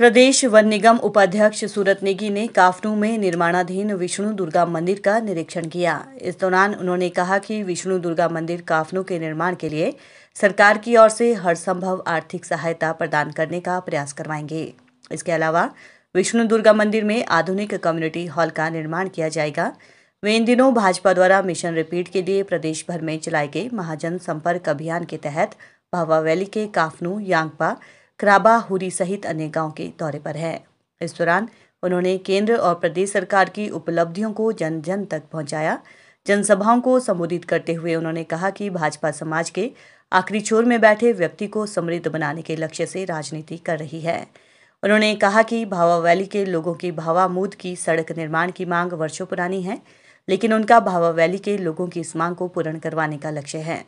प्रदेश one निगम उपाध्यक्ष सूरत नेगी ने काफनू में निर्माणाधीन विष्णु दुर्गा मंदिर का निरीक्षण किया इस दौरान उन्होंने कहा कि विष्णु दुर्गा मंदिर काफनू के निर्माण के लिए सरकार की ओर से हर संभव आर्थिक सहायता प्रदान करने का प्रयास करवाएंगे इसके अलावा विष्णु दुर्गा मंदिर में आधुनिक कम्युनिटी हॉल का निर्माण किया जाएगा वे इन दिनों भाजपा द्वारा मिशन रिपीट के लिए प्रदेश भर में चलाए गए महाजन संपर्क अभियान के तहत भावा वैली के काफनू यांगपा क्राबा हुरी सहित अन्य गांव के दौरे पर है इस दौरान उन्होंने केंद्र और प्रदेश सरकार की उपलब्धियों को जन जन तक पहुंचाया जनसभाओं को संबोधित करते हुए उन्होंने कहा कि भाजपा समाज के आखिरी छोर में बैठे व्यक्ति को समृद्ध बनाने के लक्ष्य से राजनीति कर रही है उन्होंने कहा कि भावा वैली के लोगों की भावामूद की सड़क निर्माण की मांग वर्षों पुरानी है लेकिन उनका भावा वैली के लोगों की इस मांग को पूर्ण करवाने का लक्ष्य है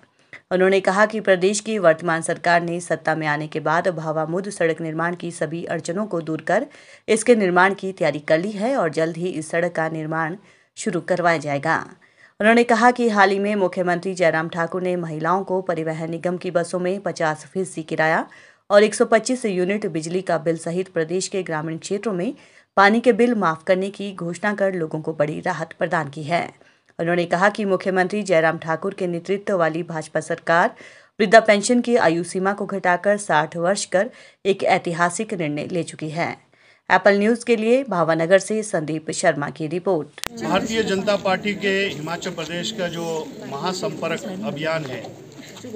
उन्होंने कहा कि प्रदेश की वर्तमान सरकार ने सत्ता में आने के बाद भावामुद सड़क निर्माण की सभी अड़चनों को दूर कर इसके निर्माण की तैयारी कर ली है और जल्द ही इस सड़क का निर्माण शुरू करवाया जाएगा उन्होंने कहा कि हाल ही में मुख्यमंत्री जयराम ठाकुर ने महिलाओं को परिवहन निगम की बसों में पचास फीसदी किराया और 125 यूनिट बिजली का बिल सहित प्रदेश के ग्रामीण क्षेत्रों में पानी के बिल माफ करने की घोषणा कर लोगों को बड़ी राहत प्रदान की है उन्होंने कहा कि मुख्यमंत्री जयराम ठाकुर के नेतृत्व वाली भाजपा सरकार वृद्धा पेंशन की आयु सीमा को घटाकर 60 वर्ष कर एक ऐतिहासिक निर्णय ले चुकी है एप्पल न्यूज के लिए भावानगर से संदीप शर्मा की रिपोर्ट भारतीय जनता पार्टी के हिमाचल प्रदेश का जो महासंपर्क अभियान है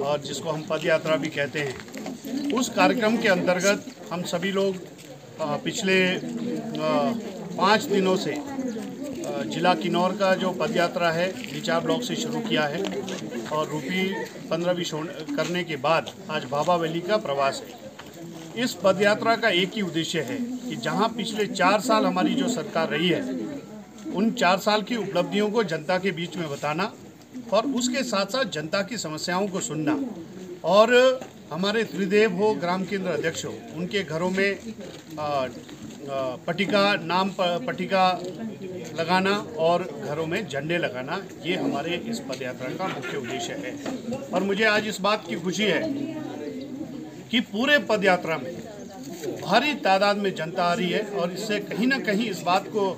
और जिसको हम पद यात्रा भी कहते हैं उस कार्यक्रम के अंतर्गत हम सभी लोग पिछले पाँच दिनों से जिला किन्नौर का जो पदयात्रा है है चार ब्लॉक से शुरू किया है और रूपी पंद्रह बीस करने के बाद आज भाभा वैली का प्रवास है इस पदयात्रा का एक ही उद्देश्य है कि जहां पिछले चार साल हमारी जो सरकार रही है उन चार साल की उपलब्धियों को जनता के बीच में बताना और उसके साथ साथ जनता की समस्याओं को सुनना और हमारे त्रिदेव हो ग्राम केंद्र अध्यक्ष हो उनके घरों में पटिका नाम पटिका लगाना और घरों में झंडे लगाना ये हमारे इस पदयात्रा का मुख्य उद्देश्य है और मुझे आज इस बात की खुशी है कि पूरे पद यात्रा में भारी तादाद में जनता आ रही है और इससे कहीं ना कहीं इस बात को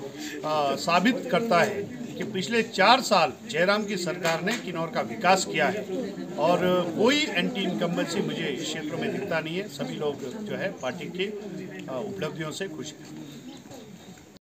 आ, साबित करता है कि पिछले चार साल जयराम की सरकार ने किन्नौर का विकास किया है और कोई एंटी इनकम्बेंसी मुझे इस क्षेत्र में दिखता नहीं है सभी लोग जो है पार्टी की उपलब्धियों से खुश हैं